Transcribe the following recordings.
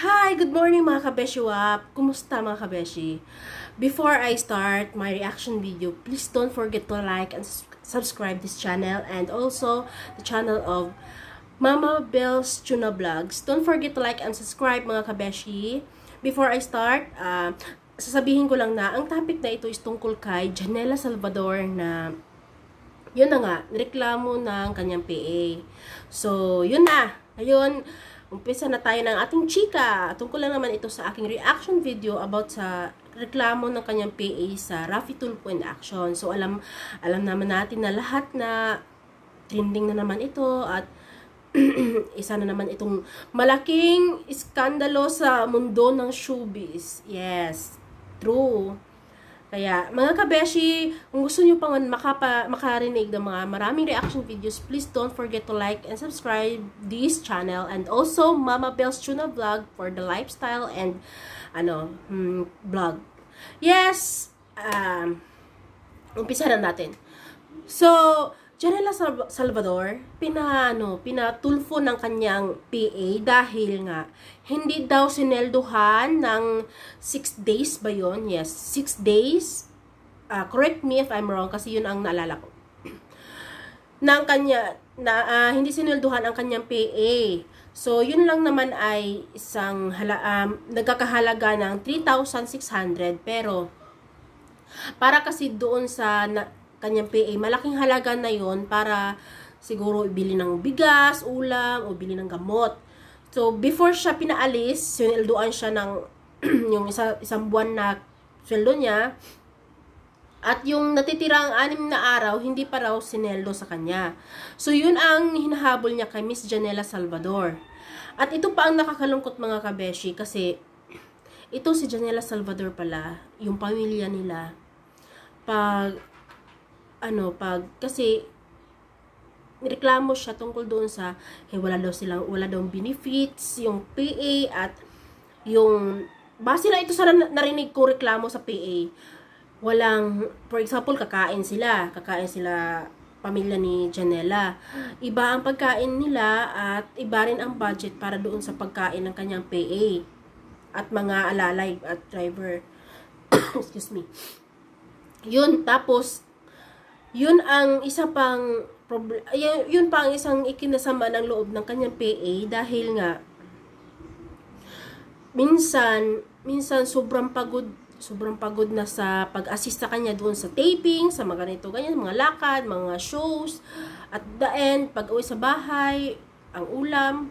Hi! Good morning mga kabeshiwap! Kumusta mga kabeshi? Before I start my reaction video, please don't forget to like and subscribe this channel and also the channel of Mama Bell's Tuna Vlogs. Don't forget to like and subscribe mga kabeshi. Before I start, uh, sasabihin ko lang na ang topic na ito is tungkol kay Janela Salvador na yun na nga, reklamo ng kanyang PA. So, yun na! Ayun, umpisa na tayo ng ating chika. Tungkol lang naman ito sa aking reaction video about sa reklamo ng kanyang PA sa Rafi Tulpo in Action. So, alam, alam naman natin na lahat na trending na naman ito at isa na naman itong malaking iskandalo sa mundo ng showbiz. Yes, true. Kaya, mga kabeshi, kung gusto nyo pang makapa, makarinig ng mga maraming reaction videos, please don't forget to like and subscribe this channel and also Mama Bell's Tuna Vlog for the lifestyle and ano, hmm, vlog. Yes, um, umpisa na natin. So, Janela Salvador, pinaano, pinatulfo ng kanyang PA dahil nga hindi daw sinelduhan ng 6 days ba yon Yes, 6 days. Uh, correct me if I'm wrong kasi yun ang naalala ko. ng kanya, na, uh, hindi sinelduhan ang kanyang PA. So, yun lang naman ay isang hala, um, nagkakahalaga ng 3,600 pero para kasi doon sa na, kanyang PA, malaking halaga na yon para siguro ibili ng bigas, ulam, o bili ng gamot. So, before siya pinaalis, sinildoan siya ng yung isa, isang buwan na sweldo niya. At yung natitirang anim na araw, hindi pa raw sineldo sa kanya. So, yun ang hinahabol niya kay Miss Janela Salvador. At ito pa ang nakakalungkot mga kabeshi kasi ito si Janela Salvador pala, yung pamilya nila, pag ano, pag, kasi, reklamo siya tungkol doon sa, eh, wala daw silang, wala daw benefits, yung PA, at, yung, base na ito sa narinig ko reklamo sa PA, walang, for example, kakain sila, kakain sila, pamilya ni Janela. Iba ang pagkain nila at iba rin ang budget para doon sa pagkain ng kanyang PA at mga alalay at driver. Excuse me. Yun, tapos, yun ang isa pang problem, yun, yun pa ang isang ikinasama ng loob ng kanyang PA dahil nga minsan minsan sobrang pagod sobrang pagod na sa pag-assist sa kanya doon sa taping, sa mga ganito, ganyan, mga lakad, mga shows. At the end, pag-uwi sa bahay, ang ulam.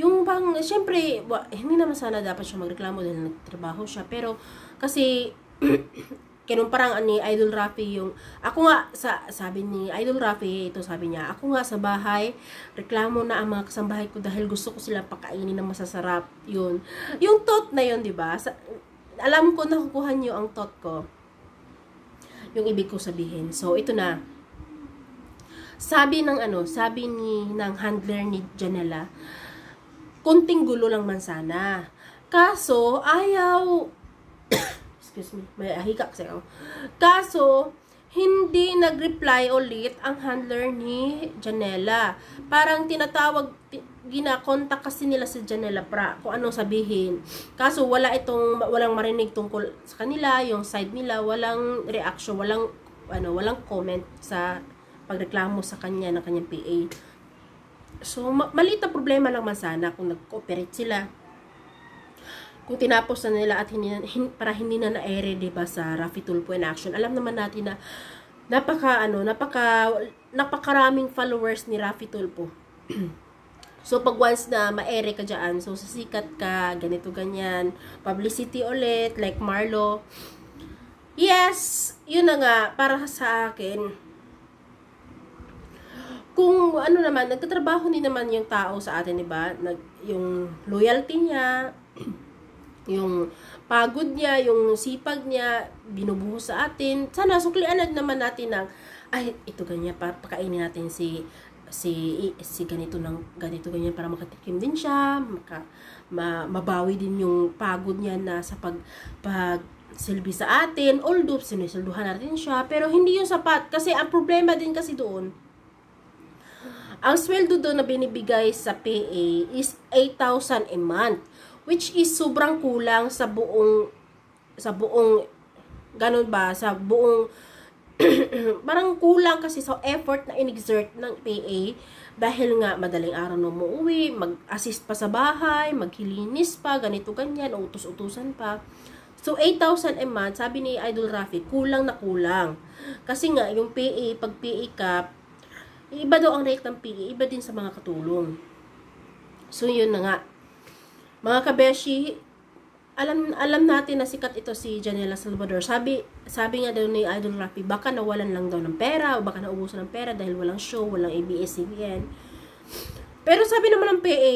Yung pang, syempre, wa, hindi naman sana dapat siya magreklamo dahil nagtrabaho siya. Pero, kasi, Ganun parang ani Idol Rafi yung ako nga sa sabi ni Idol Rafi ito sabi niya, ako nga sa bahay reklamo na ang mga kasambahay ko dahil gusto ko sila pakainin ng masasarap. Yun. Yung tot na yun, 'di ba? Alam ko nakukuha niyo ang tot ko. Yung ibig ko sabihin. So ito na. Sabi ng ano, sabi ni ng handler ni Janela, konting gulo lang man sana. Kaso, ayaw excuse me, may ahika kasi ako. Kaso, hindi nag-reply ulit ang handler ni Janela. Parang tinatawag, ginakontak kasi nila si Janela pra kung anong sabihin. Kaso wala itong, walang marinig tungkol sa kanila, yung side nila, walang reaction, walang, ano, walang comment sa pagreklamo sa kanya ng kanyang PA. So, ma maliit problema lang man sana kung nag-cooperate sila kung tinapos na nila at hindi, hin, para hindi na na-ere, diba, sa Rafi Tulpo in action, alam naman natin na napaka, ano, napaka, napakaraming followers ni Rafi Tulpo. so, pag once na ma-ere ka dyan, so, sasikat ka, ganito, ganyan, publicity ulit, like Marlo. Yes, yun na nga, para sa akin, kung ano naman, nagtatrabaho din naman yung tao sa atin, di ba? Nag, yung loyalty niya, yung pagod niya, yung sipag niya, binubuhos sa atin. Sana suklian naman natin ng, ay, ito ganyan, para pakainin natin si si si ganito ng ganito ganyan para makatikim din siya, maka, ma, mabawi din yung pagod niya na sa pag pag silbi sa atin, although sinisilduhan natin siya, pero hindi yung sapat kasi ang problema din kasi doon ang sweldo doon na binibigay sa PA is 8,000 a month which is sobrang kulang sa buong sa buong ganun ba sa buong parang kulang kasi sa effort na inexert ng PA dahil nga madaling araw na umuwi, mag-assist pa sa bahay, maghilinis pa, ganito ganyan, utos-utusan pa. So 8,000 a month, sabi ni Idol Rafi, kulang na kulang. Kasi nga yung PA, pag PA ka, iba daw ang rate ng PA, iba din sa mga katulong. So yun na nga, mga kabeshi, alam alam natin na sikat ito si Janela Salvador. Sabi sabi nga daw ni Idol Rafi, baka nawalan lang daw ng pera o baka naubusan ng pera dahil walang show, walang ABS-CBN. Pero sabi naman ng PA,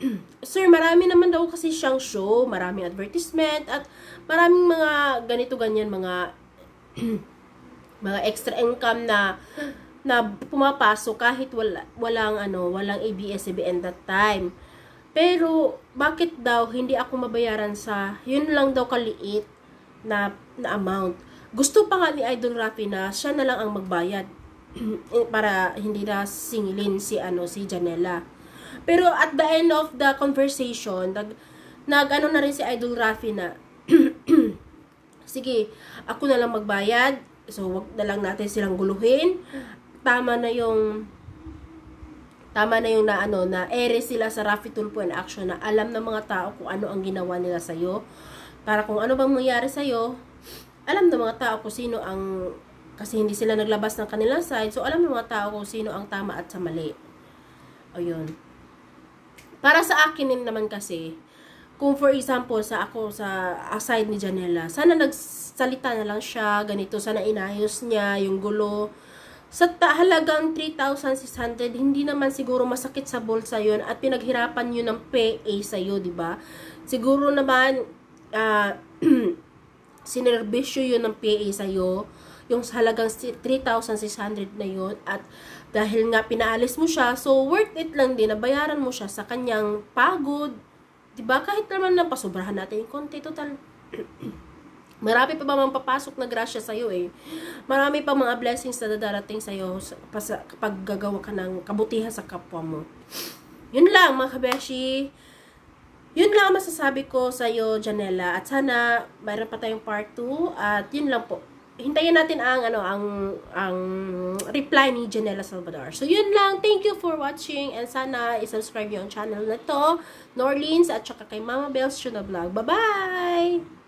Sir, marami naman daw kasi siyang show, maraming advertisement, at maraming mga ganito-ganyan, mga mga extra income na na pumapasok kahit wala, walang ano, walang ABS-CBN that time. Pero, bakit daw hindi ako mabayaran sa, yun lang daw kaliit na, na amount. Gusto pa nga ni Idol Rafi na siya na lang ang magbayad eh, para hindi na singilin si ano si Janela. Pero at the end of the conversation, nag, nag ano na rin si Idol Rafi na sige, ako na lang magbayad. So, wag na lang natin silang guluhin. Tama na yung Tama na yung na ano, na ere sila sa Rafi Tulpo and Action na alam ng mga tao kung ano ang ginawa nila sa iyo Para kung ano bang mangyari sa iyo alam ng mga tao kung sino ang, kasi hindi sila naglabas ng kanilang side, so alam ng mga tao kung sino ang tama at sa mali. O yun. Para sa akin din naman kasi, kung for example, sa ako, sa aside ni Janela, sana nagsalita na lang siya, ganito, sana inayos niya, yung gulo, sa halagang 3,600, hindi naman siguro masakit sa bulsa yon at pinaghirapan yun ng PA sa'yo, ba diba? Siguro naman, uh, sinerbisyo yun ng PA sa'yo, yung halagang 3,600 na yon at dahil nga pinaalis mo siya, so worth it lang din na bayaran mo siya sa kanyang pagod, 'di ba? Kahit naman na pasubrahan natin yung konti total Marami pa mga papasok na grasya sa'yo eh. Marami pa mga blessings na darating sa'yo kapag gagawa ka ng kabutihan sa kapwa mo. Yun lang mga kabeshi. Yun lang masasabi ko sa'yo, Janela. At sana mayroon pa tayong part 2. At yun lang po. Hintayin natin ang ano ang ang reply ni Janela Salvador. So yun lang. Thank you for watching and sana i-subscribe niyo ang channel na to, Norlins at saka kay Mama Bells Tuna Vlog. Bye-bye.